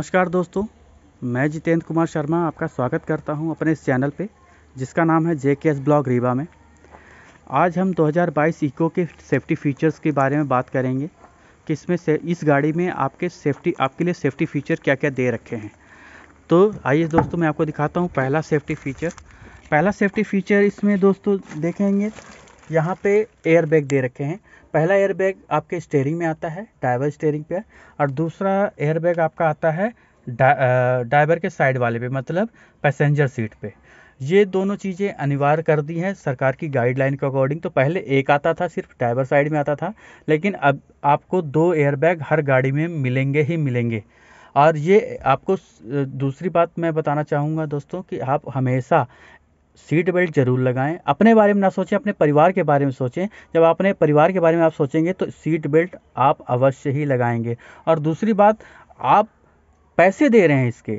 नमस्कार दोस्तों मैं जितेंद्र कुमार शर्मा आपका स्वागत करता हूं अपने इस चैनल पे जिसका नाम है जे के एस ब्लॉग रीवा में आज हम 2022 इको के सेफ्टी फीचर्स के बारे में बात करेंगे कि इसमें से इस गाड़ी में आपके सेफ्टी आपके लिए सेफ्टी फ़ीचर क्या क्या दे रखे हैं तो आइए दोस्तों मैं आपको दिखाता हूँ पहला सेफ्टी फ़ीचर पहला सेफ्टी फ़ीचर इसमें दोस्तों देखेंगे यहाँ पर एयरबैग दे रखे हैं पहला एयरबैग आपके स्टेयरिंग में आता है ड्राइवर स्टेयरिंग पे और दूसरा एयरबैग आपका आता है ड्राइवर के साइड वाले पे मतलब पैसेंजर सीट पे ये दोनों चीज़ें अनिवार्य कर दी हैं सरकार की गाइडलाइन के अकॉर्डिंग तो पहले एक आता था सिर्फ ड्राइवर साइड में आता था लेकिन अब आपको दो एयरबैग हर गाड़ी में मिलेंगे ही मिलेंगे और ये आपको दूसरी बात मैं बताना चाहूँगा दोस्तों कि आप हमेशा सीट बेल्ट जरूर लगाएं अपने बारे में ना सोचें अपने परिवार के बारे में सोचें जब अपने परिवार के बारे में आप सोचेंगे तो सीट बेल्ट आप अवश्य ही लगाएंगे और दूसरी बात आप पैसे दे रहे हैं इसके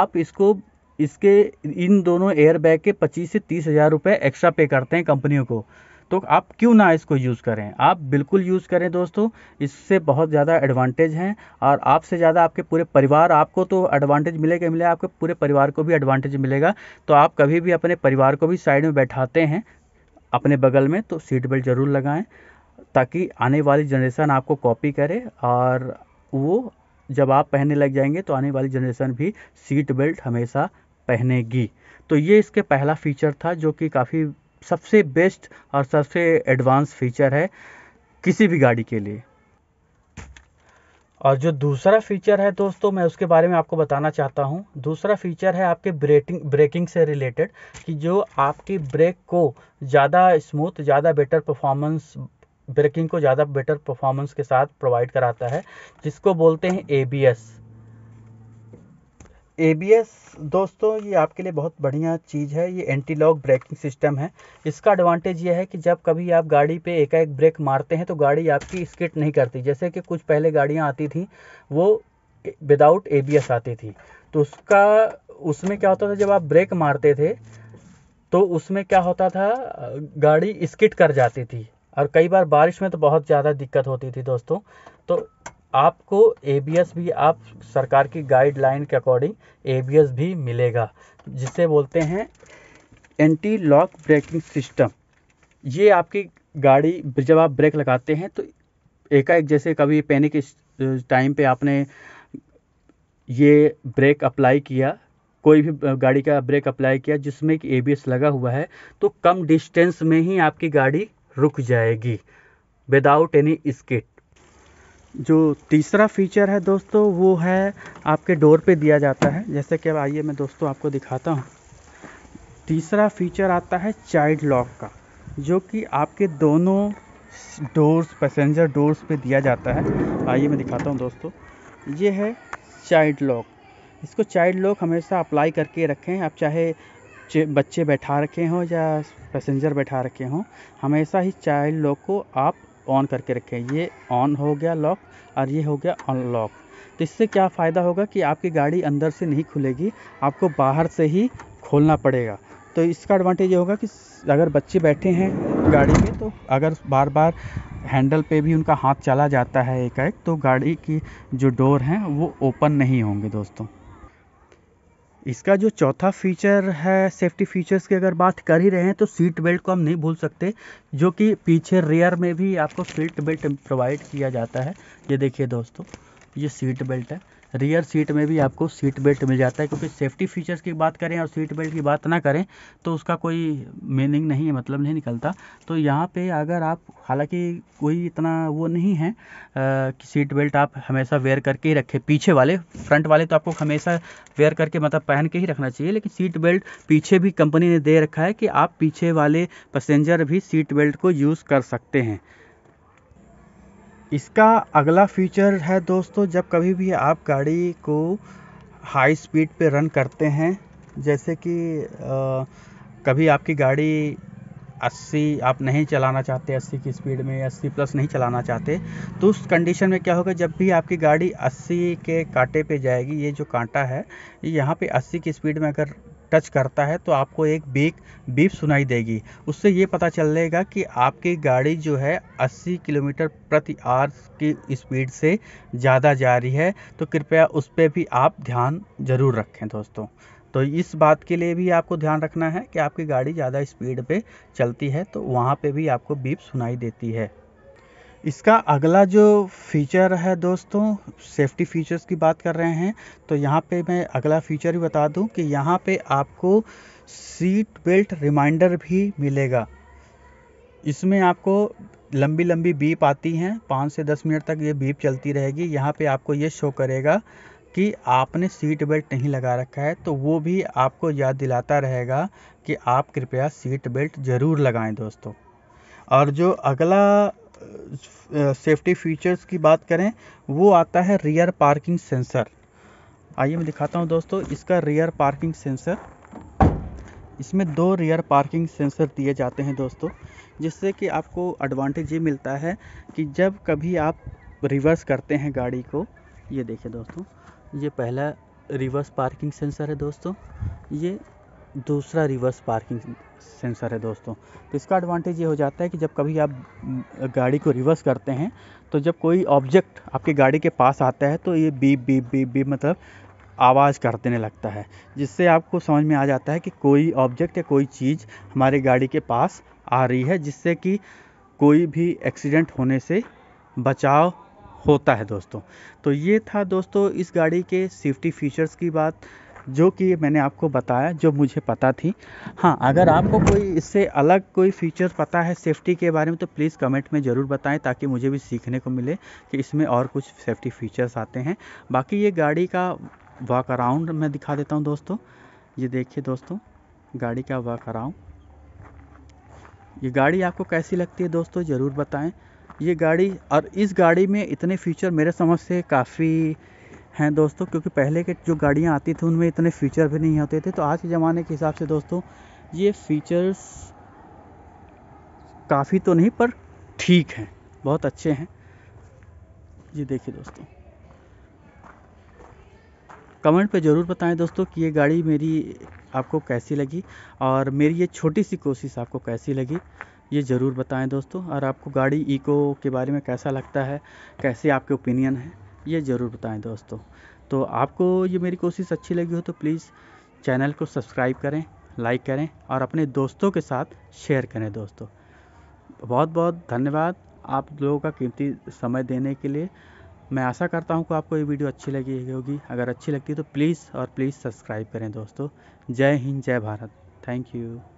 आप इसको इसके इन दोनों एयरबैग के 25 से तीस हज़ार रुपये एक्स्ट्रा पे करते हैं कंपनियों को तो आप क्यों ना इसको यूज़ करें आप बिल्कुल यूज़ करें दोस्तों इससे बहुत ज़्यादा एडवांटेज हैं और आपसे ज़्यादा आपके पूरे परिवार आपको तो एडवांटेज मिलेगा मिले आपके पूरे परिवार को भी एडवांटेज मिलेगा तो आप कभी भी अपने परिवार को भी साइड में बैठाते हैं अपने बगल में तो सीट बेल्ट ज़रूर लगाएँ ताकि आने वाली जनरेशन आपको कॉपी करे और वो जब आप पहनने लग जाएंगे तो आने वाली जनरेशन भी सीट बेल्ट हमेशा पहनेगी तो ये इसके पहला फीचर था जो कि काफ़ी सबसे बेस्ट और सबसे एडवांस फीचर है किसी भी गाड़ी के लिए और जो दूसरा फीचर है दोस्तों मैं उसके बारे में आपको बताना चाहता हूँ दूसरा फीचर है आपके ब्रेकिंग ब्रेकिंग से रिलेटेड कि जो आपके ब्रेक को ज़्यादा स्मूथ ज़्यादा बेटर परफॉर्मेंस ब्रेकिंग को ज़्यादा बेटर परफॉर्मेंस के साथ प्रोवाइड कराता है जिसको बोलते हैं ए ए दोस्तों ये आपके लिए बहुत बढ़िया चीज़ है ये एंटी लॉक ब्रेकिंग सिस्टम है इसका एडवांटेज ये है कि जब कभी आप गाड़ी पे एकाएक ब्रेक मारते हैं तो गाड़ी आपकी स्किट नहीं करती जैसे कि कुछ पहले गाड़ियाँ आती थी वो विदाउट ए आती थी तो उसका उसमें क्या होता था जब आप ब्रेक मारते थे तो उसमें क्या होता था गाड़ी स्किट कर जाती थी और कई बार बारिश में तो बहुत ज़्यादा दिक्कत होती थी दोस्तों तो आपको ए भी आप सरकार की गाइडलाइन के अकॉर्डिंग ए भी मिलेगा जिसे बोलते हैं एंटी लॉक ब्रेकिंग सिस्टम ये आपकी गाड़ी जब आप ब्रेक लगाते हैं तो एकाएक जैसे कभी पैनिक टाइम पे आपने ये ब्रेक अप्लाई किया कोई भी गाड़ी का ब्रेक अप्लाई किया जिसमें कि ए लगा हुआ है तो कम डिस्टेंस में ही आपकी गाड़ी रुक जाएगी विदाउट एनी स्किट जो तीसरा फीचर है दोस्तों वो है आपके डोर पे दिया जाता है जैसे कि अब आइए मैं दोस्तों आपको दिखाता हूँ तीसरा फीचर आता है चाइल्ड लॉक का जो कि आपके दोनों डोर्स पैसेंजर डोर्स पे दिया जाता है आइए मैं दिखाता हूँ दोस्तों ये है चाइल्ड लॉक इसको चाइल्ड लॉक हमेशा अप्लाई करके रखें आप चाहे बच्चे बैठा रखे हों या पैसेंजर बैठा रखे हों हमेशा ही चाइल्ड लॉक को आप ऑन करके रखें ये ऑन हो गया लॉक और ये हो गया अनलॉक तो इससे क्या फ़ायदा होगा कि आपकी गाड़ी अंदर से नहीं खुलेगी आपको बाहर से ही खोलना पड़ेगा तो इसका एडवांटेज ये होगा कि अगर बच्चे बैठे हैं गाड़ी में तो अगर बार बार हैंडल पे भी उनका हाथ चला जाता है एक एक तो गाड़ी की जो डोर हैं वो ओपन नहीं होंगे दोस्तों इसका जो चौथा फीचर है सेफ्टी फीचर्स की अगर बात कर ही रहे हैं तो सीट बेल्ट को हम नहीं भूल सकते जो कि पीछे रेयर में भी आपको सीट बेल्ट प्रोवाइड किया जाता है ये देखिए दोस्तों ये सीट बेल्ट है रियर सीट में भी आपको सीट बेल्ट मिल जाता है क्योंकि सेफ्टी फीचर्स की बात करें और सीट बेल्ट की बात ना करें तो उसका कोई मीनिंग नहीं है मतलब नहीं निकलता तो यहाँ पे अगर आप हालांकि कोई इतना वो नहीं है आ, कि सीट बेल्ट आप हमेशा वेयर करके ही रखें पीछे वाले फ्रंट वाले तो आपको हमेशा वेयर करके मतलब पहन के ही रखना चाहिए लेकिन सीट बेल्ट पीछे भी कंपनी ने दे रखा है कि आप पीछे वाले पैसेंजर भी सीट बेल्ट को यूज़ कर सकते हैं इसका अगला फीचर है दोस्तों जब कभी भी आप गाड़ी को हाई स्पीड पे रन करते हैं जैसे कि आ, कभी आपकी गाड़ी 80 आप नहीं चलाना चाहते 80 की स्पीड में 80 प्लस नहीं चलाना चाहते तो उस कंडीशन में क्या होगा जब भी आपकी गाड़ी 80 के कांटे पे जाएगी ये जो कांटा है यहाँ पे 80 की स्पीड में अगर टच करता है तो आपको एक बीक बीप सुनाई देगी उससे ये पता चलेगा कि आपकी गाड़ी जो है 80 किलोमीटर प्रति आवर की स्पीड से ज़्यादा जा रही है तो कृपया उस पर भी आप ध्यान ज़रूर रखें दोस्तों तो इस बात के लिए भी आपको ध्यान रखना है कि आपकी गाड़ी ज़्यादा स्पीड पे चलती है तो वहाँ पे भी आपको बीप सुनाई देती है इसका अगला जो फीचर है दोस्तों सेफ्टी फीचर्स की बात कर रहे हैं तो यहाँ पे मैं अगला फीचर भी बता दूँ कि यहाँ पे आपको सीट बेल्ट रिमाइंडर भी मिलेगा इसमें आपको लंबी लंबी बीप आती हैं पाँच से दस मिनट तक ये बीप चलती रहेगी यहाँ पे आपको ये शो करेगा कि आपने सीट बेल्ट नहीं लगा रखा है तो वो भी आपको याद दिलाता रहेगा कि आप कृपया सीट बेल्ट ज़रूर लगाएं दोस्तों और जो अगला सेफ्टी फीचर्स की बात करें वो आता है रियर पार्किंग सेंसर आइए मैं दिखाता हूँ दोस्तों इसका रियर पार्किंग सेंसर इसमें दो रियर पार्किंग सेंसर दिए जाते हैं दोस्तों जिससे कि आपको एडवांटेज ये मिलता है कि जब कभी आप रिवर्स करते हैं गाड़ी को ये देखिए दोस्तों ये पहला रिवर्स पार्किंग सेंसर है दोस्तों ये दूसरा रिवर्स पार्किंग सेंसर है दोस्तों तो इसका एडवांटेज ये हो जाता है कि जब कभी आप गाड़ी को रिवर्स करते हैं तो जब कोई ऑब्जेक्ट आपकी गाड़ी के पास आता है तो ये बीप बीप बीप बीप मतलब आवाज़ कर देने लगता है जिससे आपको समझ में आ जाता है कि कोई ऑब्जेक्ट या कोई चीज़ हमारे गाड़ी के पास आ रही है जिससे कि कोई भी एक्सीडेंट होने से बचाव होता है दोस्तों तो ये था दोस्तों इस गाड़ी के सेफ्टी फीचर्स की बात जो कि मैंने आपको बताया जो मुझे पता थी हाँ अगर आपको कोई इससे अलग कोई फीचर पता है सेफ़्टी के बारे में तो प्लीज़ कमेंट में ज़रूर बताएं ताकि मुझे भी सीखने को मिले कि इसमें और कुछ सेफ़्टी फ़ीचर्स आते हैं बाकी ये गाड़ी का वाक अराउंड मैं दिखा देता हूँ दोस्तों ये देखिए दोस्तों गाड़ी का वाक अराउंड ये गाड़ी आपको कैसी लगती है दोस्तों ज़रूर बताएँ ये गाड़ी और इस गाड़ी में इतने फीचर मेरे समझ से काफ़ी हैं दोस्तों क्योंकि पहले के जो गाड़ियाँ आती थी उनमें इतने फ़ीचर भी नहीं होते थे तो आज के ज़माने के हिसाब से दोस्तों ये फ़ीचर्स काफ़ी तो नहीं पर ठीक हैं बहुत अच्छे हैं ये देखिए दोस्तों कमेंट पे ज़रूर बताएं दोस्तों कि ये गाड़ी मेरी आपको कैसी लगी और मेरी ये छोटी सी कोशिश आपको कैसी लगी ये ज़रूर बताएं दोस्तों और आपको गाड़ी इको के बारे में कैसा लगता है कैसे आपके ओपिनियन है ये ज़रूर बताएं दोस्तों तो आपको ये मेरी कोशिश अच्छी लगी हो तो प्लीज़ चैनल को सब्सक्राइब करें लाइक करें और अपने दोस्तों के साथ शेयर करें दोस्तों बहुत बहुत धन्यवाद आप लोगों का कीमती समय देने के लिए मैं आशा करता हूँ कि आपको ये वीडियो अच्छी लगी होगी अगर अच्छी लगती है तो प्लीज़ और प्लीज़ सब्सक्राइब करें दोस्तों जय हिंद जय भारत थैंक यू